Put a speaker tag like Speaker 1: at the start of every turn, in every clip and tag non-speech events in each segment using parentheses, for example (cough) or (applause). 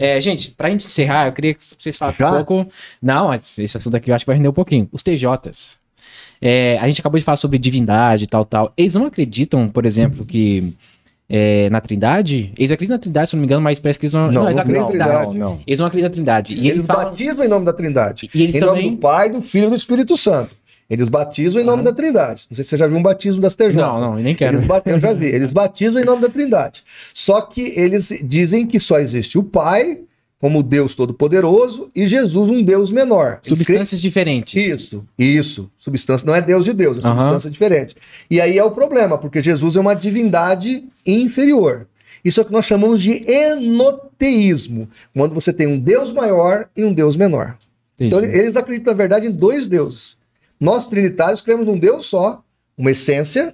Speaker 1: É, gente, pra gente encerrar, eu queria que vocês falassem um pouco. Não, esse assunto aqui eu acho que vai render um pouquinho. Os TJs. É, a gente acabou de falar sobre divindade e tal, tal. Eles não acreditam, por exemplo, que. É, na Trindade? Eles acreditam na Trindade, se não me engano, mas parece que eles não, não, não, eles acreditam na Trindade. Não, não. Eles não acreditam na Trindade. E eles, eles falam...
Speaker 2: batizam em nome da Trindade.
Speaker 1: E eles em também... nome do
Speaker 2: Pai, do Filho e do Espírito Santo. Eles batizam em nome da Trindade. Não sei se você já viu um batismo das TJ. Não, não, nem quero. Bat... Eu já vi. (laughs) Eles batizam em nome da Trindade. Só que eles dizem que só existe o Pai, como Deus Todo-Poderoso e Jesus um Deus menor. substâncias
Speaker 1: diferentes. Isso,
Speaker 2: isso. Substância não é Deus de Deus, é uhum. substância diferente. E aí é o problema, porque Jesus é uma divindade inferior. Isso é o que nós chamamos de enoteísmo, quando você tem um Deus maior e um Deus menor. Entendi. Então eles acreditam, na verdade, em dois deuses. Nós, trinitários, cremos num Deus só, uma essência,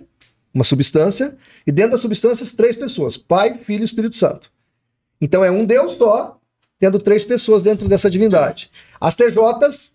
Speaker 2: uma substância, e dentro das substâncias, três pessoas: Pai, Filho e Espírito Santo. Então é um Deus só, tendo três pessoas dentro dessa divindade. As TJs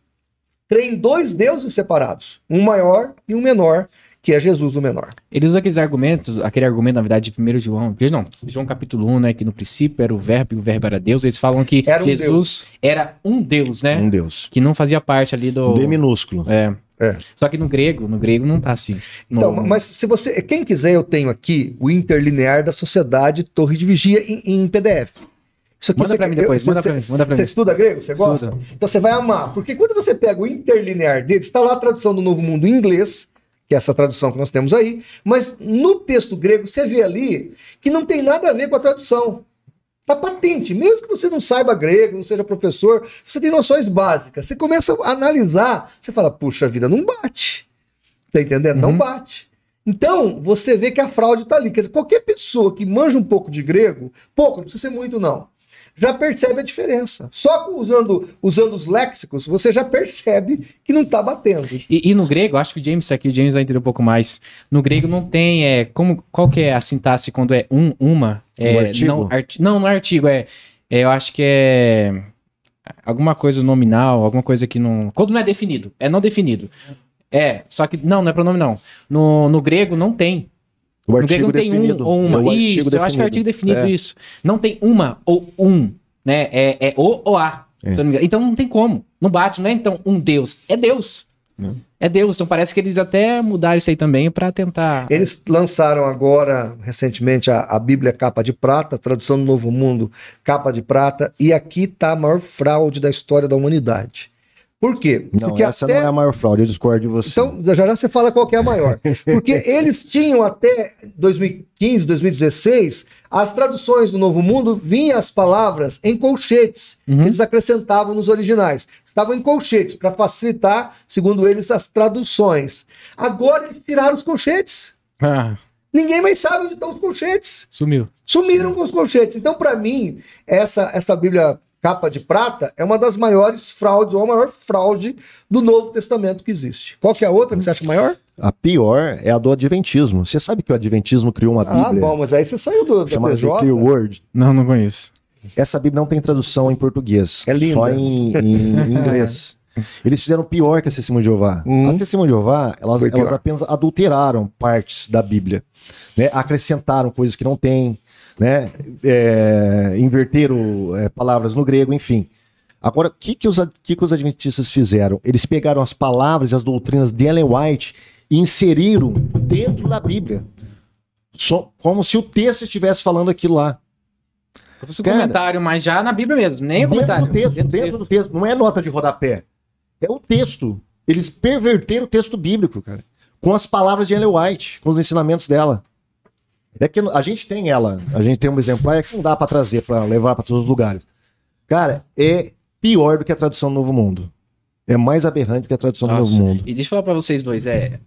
Speaker 2: creem dois deuses separados, um maior e um menor, que é Jesus o menor.
Speaker 1: Ele usa aqueles argumentos, aquele argumento, na verdade, de 1 João, não, João capítulo 1, né, que no princípio era o verbo e o verbo era Deus, eles falam que um Jesus Deus. era um Deus, né? Um Deus. Que não fazia parte ali do... D minúsculo. É. É. Só que no grego, no grego não tá assim. Então, no... Então,
Speaker 2: mas se você, quem quiser, eu tenho aqui o interlinear da sociedade Torre de Vigia em, em PDF. Isso aqui manda para mim depois, eu, manda para mim, manda pra Você estuda grego? Você gosta? Estuda. Então você vai amar, porque quando você pega o interlinear dele, está lá a tradução do Novo Mundo em inglês, que é essa tradução que nós temos aí, mas no texto grego você vê ali que não tem nada a ver com a tradução. Está patente, mesmo que você não saiba grego, não seja professor, você tem noções básicas. Você começa a analisar, você fala, puxa vida, não bate. Tá entendendo? Uhum. Não bate. Então, você vê que a fraude está ali. Quer dizer, qualquer pessoa que manja um pouco de grego, pouco, não precisa ser muito, não já percebe a diferença. Só usando, usando os léxicos, você já percebe que não está
Speaker 1: batendo. E, e, no grego, acho que o James aqui, o James vai entender um pouco mais. No grego não tem, é, como, qual que é a sintaxe quando é um, uma? É, um artigo? Não, art, não, não é artigo, é, é, eu acho que é alguma coisa nominal, alguma coisa que não... Quando não é definido, é não definido. É, só que, não, não é pronome não. No, no grego não tem. O artigo não tem um ou uma. É isso, eu acho que é o artigo definido, é. isso. Não tem uma ou um, né? É, é o ou a. É. Não então não tem como. Não bate, não é então um Deus. É Deus. É. é Deus. Então parece que eles até mudaram isso aí também para tentar. É. Eles lançaram
Speaker 2: agora, recentemente, a, a Bíblia Capa de Prata, tradução do Novo Mundo, Capa de Prata, e aqui está a maior fraude da história da humanidade. Por quê? Não, Porque essa até... não é a
Speaker 3: maior fraude, eu discordo de você. Então, já
Speaker 2: já você fala qual é a maior. Porque (laughs) eles tinham até 2015, 2016, as traduções do Novo Mundo vinham as palavras em colchetes. Uhum. Eles acrescentavam nos originais. Estavam em colchetes para facilitar, segundo eles, as traduções. Agora eles tiraram os colchetes. Ah. Ninguém mais sabe onde estão os colchetes. Sumiu. Sumiram Sumiu. com os colchetes. Então, para mim, essa, essa Bíblia capa de prata, é uma das maiores fraudes, ou a maior fraude do Novo Testamento
Speaker 3: que existe. Qual que é a outra que você acha maior? A pior é a do Adventismo. Você sabe que o Adventismo criou uma ah, Bíblia. Ah, bom,
Speaker 2: mas aí você saiu do Chamado TJ. Clear
Speaker 3: né? Word. Não, não conheço. Essa Bíblia não tem tradução em português. É linda. Só em, em, em (laughs) inglês. Eles fizeram pior que a Testemunha de Jeová. Hum. A Testemunha de Jeová, elas, elas apenas adulteraram partes da Bíblia. Né? Acrescentaram coisas que não tem, né? É, inverteram é, palavras no grego, enfim. Agora, o que, que, os, que, que os adventistas fizeram? Eles pegaram as palavras e as doutrinas de Ellen White e inseriram dentro da Bíblia. Só, como se o texto estivesse falando aquilo lá. comentário, mas já na Bíblia mesmo, nem o comentário. Dentro do texto, dentro, dentro do texto. texto, não é nota de rodapé. É o texto. Eles perverteram o texto bíblico, cara. Com as palavras de Ellen White, com os ensinamentos dela. É que a gente tem ela, a gente tem um exemplar é que não dá para trazer, para levar para todos os lugares. Cara, é pior do que a tradução do Novo Mundo. É mais aberrante que a tradução Nossa. do Novo Mundo.
Speaker 1: E deixa eu falar para vocês dois, é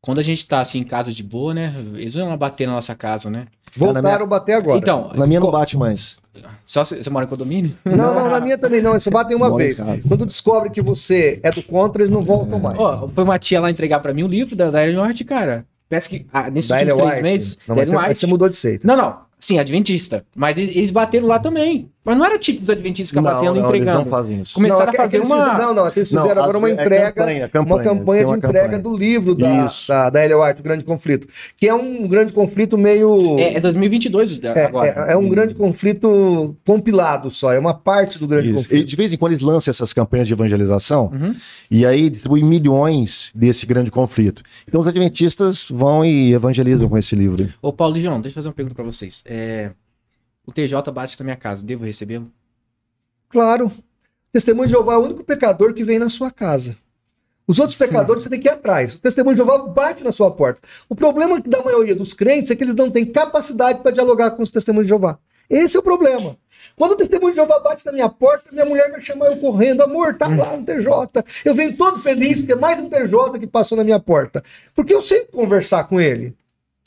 Speaker 1: quando a gente tá assim em casa de boa, né? Eles não bater na nossa casa, né? Voltaram minha... bater agora. Então,
Speaker 3: na minha co... não bate mais. Só
Speaker 1: se... você mora em condomínio? Não, não, na
Speaker 2: minha também não. Eles batem uma vez. Quando descobre que você é do contra, eles não
Speaker 1: voltam é. mais. Ó, foi uma tia lá entregar para mim um livro da Daria cara. Parece que ah, nesses Daily três White. meses. Não, mas você, White, você mudou de seita. Não, não. Sim, adventista. Mas eles bateram lá também. Mas não era tipo dos adventistas que não, batendo não, empregando. Eles não fazem isso. Começaram não, a fazer é uma. Fizeram, não, não, é eles fizeram não, agora uma é entrega, campanha, é campanha, uma campanha uma de entrega campanha. do
Speaker 2: livro da, da, da White, O Grande Conflito. Que é um grande conflito meio. É, é
Speaker 1: 2022 né, é, agora. É, é um hum. grande
Speaker 3: conflito compilado só, é uma parte do grande isso. conflito. E de vez em quando eles lançam essas campanhas de evangelização uhum. e aí distribuem milhões desse grande conflito. Então os adventistas vão e evangelizam uhum. com esse
Speaker 1: livro. Ô, Paulo e João, deixa eu fazer uma pergunta para vocês. É, o TJ bate na minha casa, devo recebê-lo?
Speaker 2: Claro. Testemunho de Jeová é o único pecador que vem na sua casa. Os outros pecadores você tem que ir atrás. O testemunho de Jeová bate na sua porta. O problema da maioria dos crentes é que eles não têm capacidade para dialogar com os testemunhos de Jeová. Esse é o problema. Quando o testemunho de Jeová bate na minha porta, minha mulher vai chamar eu correndo, amor, tá lá no TJ. Eu venho todo feliz, porque é mais um TJ que passou na minha porta. Porque eu sei conversar com ele.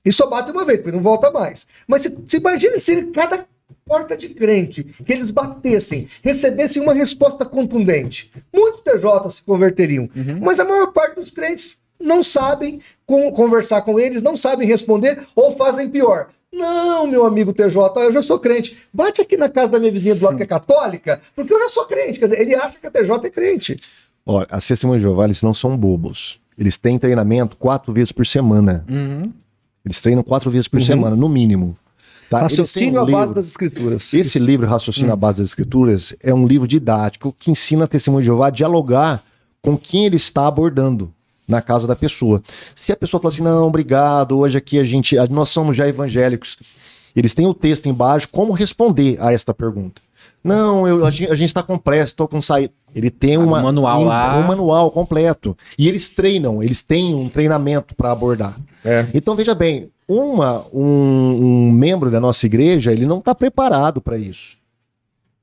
Speaker 2: E só bate uma vez, porque não volta mais. Mas se, se imagine se cada porta de crente que eles batessem, recebessem uma resposta contundente. Muitos TJs se converteriam, uhum. mas a maior parte dos crentes não sabem com, conversar com eles, não sabem responder ou fazem pior. Não, meu amigo TJ, eu já sou crente. Bate aqui na casa da minha vizinha do lado que é católica, porque eu já sou crente. Dizer, ele acha que a TJ é crente.
Speaker 3: Olha, as testemunhas de Jeová, eles não são bobos. Eles têm treinamento quatro vezes por semana. Uhum. Eles treinam quatro vezes por uhum. semana, no mínimo.
Speaker 1: Tá? Raciocínio à base das
Speaker 3: escrituras. Esse livro, Raciocínio hum. à base das escrituras, é um livro didático que ensina a testemunha de Jeová a dialogar com quem ele está abordando na casa da pessoa. Se a pessoa fala assim, não, obrigado, hoje aqui a gente, nós somos já evangélicos, eles têm o texto embaixo, como responder a esta pergunta. Não, eu, a gente está com pressa, estou com saída. Ele tem ah, uma, um manual tem, lá. um manual completo. E eles treinam, eles têm um treinamento para abordar. É. Então, veja bem, uma, um, um, membro da nossa igreja, ele não está preparado para isso.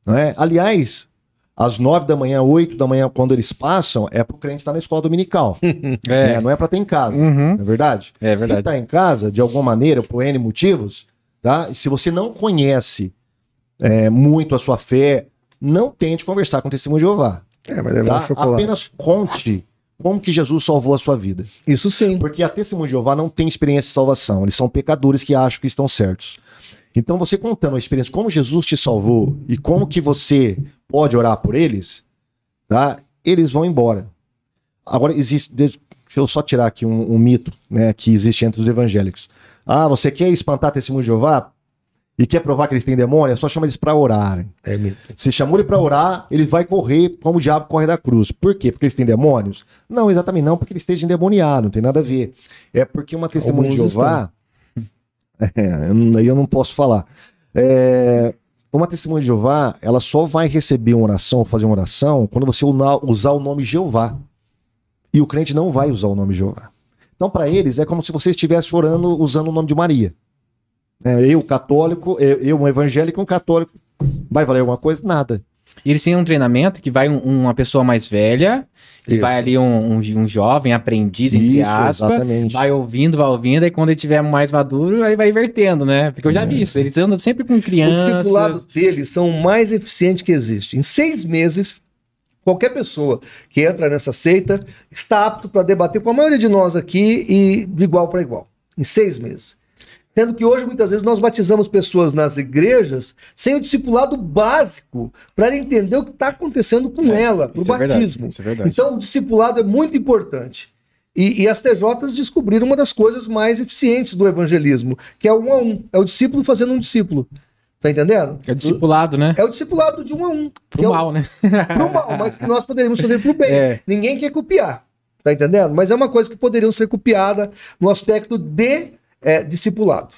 Speaker 3: Não é? Aliás, às nove da manhã, oito da manhã, quando eles passam, é para o crente estar tá na escola dominical. (laughs) é. Né? Não é para estar em casa, uhum. não é verdade? É verdade. Se está em casa, de alguma maneira, por N motivos, tá? se você não conhece é, muito a sua fé, não tente conversar com o testemunho de Jeová. É, vai levar tá? chocolate. Apenas conte como que Jesus salvou a sua vida. Isso sim. Porque a testemunha de Jeová não tem experiência de salvação. Eles são pecadores que acham que estão certos. Então, você contando a experiência, como Jesus te salvou e como que você pode orar por eles, tá? eles vão embora. Agora, existe. Deixa eu só tirar aqui um, um mito né, que existe entre os evangélicos. Ah, você quer espantar testemunho de Jeová? e quer provar que eles têm demônio, é só chama eles para orarem. É Se chamou ele para orar, ele vai correr como o diabo corre da cruz. Por quê? Porque eles têm demônios? Não, exatamente não, porque ele esteja endemoniado, não tem nada a ver. É porque uma testemunha de Jeová. (laughs) É, eu, eu não posso falar. É, uma testemunha de Jeová, ela só vai receber uma oração, fazer uma oração, quando você usar o nome Jeová. E o crente não vai usar o nome Jeová. Então, para eles, é como se você estivesse orando usando o nome de
Speaker 1: Maria. Né? Eu, católico, eu, eu, um evangélico, um católico, vai valer alguma coisa? Nada. E eles têm um treinamento que vai um, uma pessoa mais velha, e vai ali um, um, um, jovem, aprendiz, entre aspas, vai ouvindo, vai ouvindo, e quando ele tiver mais maduro, aí vai invertendo, né? Porque eu já é. vi isso, eles andam sempre com crianças. Os discipulados
Speaker 2: deles são o mais eficiente que existe. Em seis meses, qualquer pessoa que entra nessa seita está apto para debater com a maioria de nós aqui e de igual para igual. Em seis meses. Sendo que hoje, muitas vezes, nós batizamos pessoas nas igrejas sem o discipulado básico, para ela entender o que está acontecendo com é, ela, no batismo. É verdade, é então, o discipulado é muito importante. E, e, as TJs descobriram uma das coisas mais eficientes do evangelismo, que é o um a um. É o discípulo fazendo um discípulo. Tá entendendo? É o discipulado, né? É o discipulado de um a um. Pro
Speaker 1: mal, é o... né? (laughs)
Speaker 2: pro mal, mas que nós poderíamos fazer pro bem. É. Ninguém quer copiar. Tá entendendo? Mas é uma coisa que poderiam ser copiada no aspecto de é, discipulado.